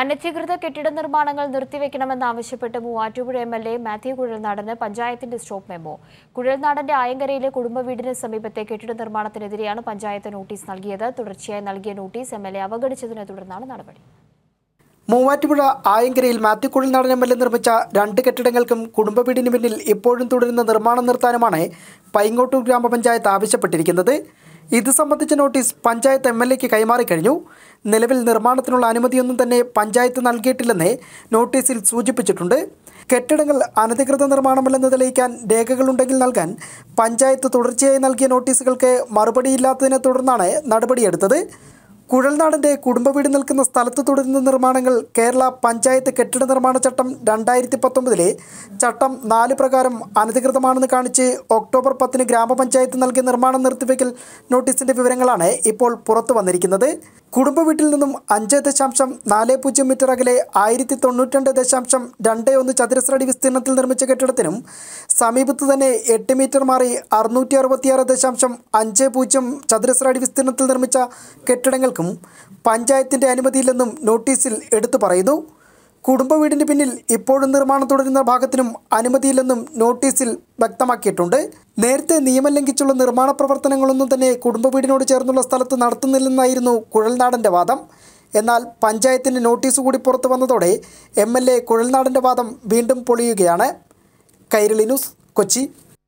അനധികൃത കെട്ടിട നിർമ്മാണങ്ങൾ നിർത്തിവെക്കണമെന്നാവശ്യപ്പെട്ട് Muvattupuzha M L A Mathew കുഴൽനാടന് പഞ്ചായത്തിന്റെ സ്റ്റോപ്പ് മെമ്മോ കുഴൽനാടന്റെ ആയങ്കരയിലെ കുടുംബ വീടിന് സമീപത്തെ കെട്ടിട നിർമ്മാണത്തിനെതിരെയാണ് പഞ്ചായത്ത് നോട്ടീസ് നൽകിയത് തുടർച്ചയായി നൽകിയ നോട്ടീസ് എം എൽ എ അവഗണിച്ചതിനെ തുടർന്നാണ് നടപടി മൂവാറ്റുപുഴ ആയങ്കരയിൽ Mathew Kuzhalnadan M L A നിർമ്മിച്ച രണ്ട് കെട്ടിടങ്ങൾക്കും കുടുംബ വീടിന് പിന്നിൽ ഇപ്പോഴും തുടരുന്ന നിർമ്മാണം നിർത്താനുമാണ് പൈങ്ങോട്ടൂർ ഗ്രാമപഞ്ചായത്ത് ആവശ്യപ്പെട്ടിരിക്കുന്നത് ഇത് സംബന്ധിച്ച നോട്ടീസ് പഞ്ചായത്ത് എം എൽ എക്ക് കൈമാറിക്കഴിഞ്ഞു നിലവിൽ നിർമ്മാണത്തിനുള്ള അനുമതിയൊന്നും തന്നെ പഞ്ചായത്ത് നൽകിയിട്ടില്ലെന്നേ നോട്ടീസിൽ സൂചിപ്പിച്ചിട്ടുണ്ട് കെട്ടിടങ്ങൾ അനധികൃത നിർമ്മാണമല്ലെന്ന് തെളിയിക്കാൻ രേഖകളുണ്ടെങ്കിൽ നൽകാൻ പഞ്ചായത്ത് തുടർച്ചയായി നൽകിയ നോട്ടീസുകൾക്ക് മറുപടിയില്ലാത്തതിനെ തുടർന്നാണ് നടപടിയെടുത്തത് കുഴൽനാടിന്റെ കുടുംബവീട് നിൽക്കുന്ന സ്ഥലത്ത് തുടരുന്ന നിർമ്മാണങ്ങൾ കേരള പഞ്ചായത്ത് കെട്ടിട നിർമ്മാണ ചട്ടം രണ്ടായിരത്തി പത്തൊമ്പതിലെ ചട്ടം നാല് പ്രകാരം അനധികൃതമാണെന്ന് കാണിച്ച് ഒക്ടോബർ പത്തിന് ഗ്രാമപഞ്ചായത്ത് നൽകിയ നിർമ്മാണം നിർത്തിവെക്കൽ നോട്ടീസിന്റെ വിവരങ്ങളാണ് ഇപ്പോൾ പുറത്തു വന്നിരിക്കുന്നത് കുടുംബ വീട്ടിൽ നിന്നും അഞ്ച് ദശാംശം നാല് പൂജ്യം മീറ്റർ അകലെ ആയിരത്തി രണ്ട് ദശാംശം രണ്ട് ഒന്ന് ചതുരശ്രടി വിസ്തീർണത്തിൽ നിർമ്മിച്ച കെട്ടിടത്തിനും സമീപത്ത് തന്നെ എട്ട് മീറ്റർ മാറി അറുന്നൂറ്റി അറുപത്തിയാറ് ദശാംശം അഞ്ച് പൂജ്യം ചതുരശ്രടി വിസ്തീർണത്തിൽ നിർമ്മിച്ച കെട്ടിടങ്ങൾ എന്നിവർക്കും പഞ്ചായത്തിൻ്റെ അനുമതിയില്ലെന്നും നോട്ടീസിൽ എടുത്തു പറയുന്നു കുടുംബ വീടിന് പിന്നിൽ ഇപ്പോഴും നിർമ്മാണം തുടരുന്ന ഭാഗത്തിനും അനുമതിയില്ലെന്നും നോട്ടീസിൽ വ്യക്തമാക്കിയിട്ടുണ്ട് നേരത്തെ നിയമം ലംഘിച്ചുള്ള നിർമ്മാണ പ്രവർത്തനങ്ങളൊന്നും തന്നെ കുടുംബ വീടിനോട് ചേർന്നുള്ള സ്ഥലത്ത് നടത്തുന്നില്ലെന്നായിരുന്നു കുഴൽനാടൻ്റെ വാദം എന്നാൽ പഞ്ചായത്തിൻ്റെ നോട്ടീസ് കൂടി പുറത്തു വന്നതോടെ എം എൽ എ കുഴൽനാടൻ്റെ വാദം വീണ്ടും പൊളിയുകയാണ് കൈരളി ന്യൂസ് കൊച്ചി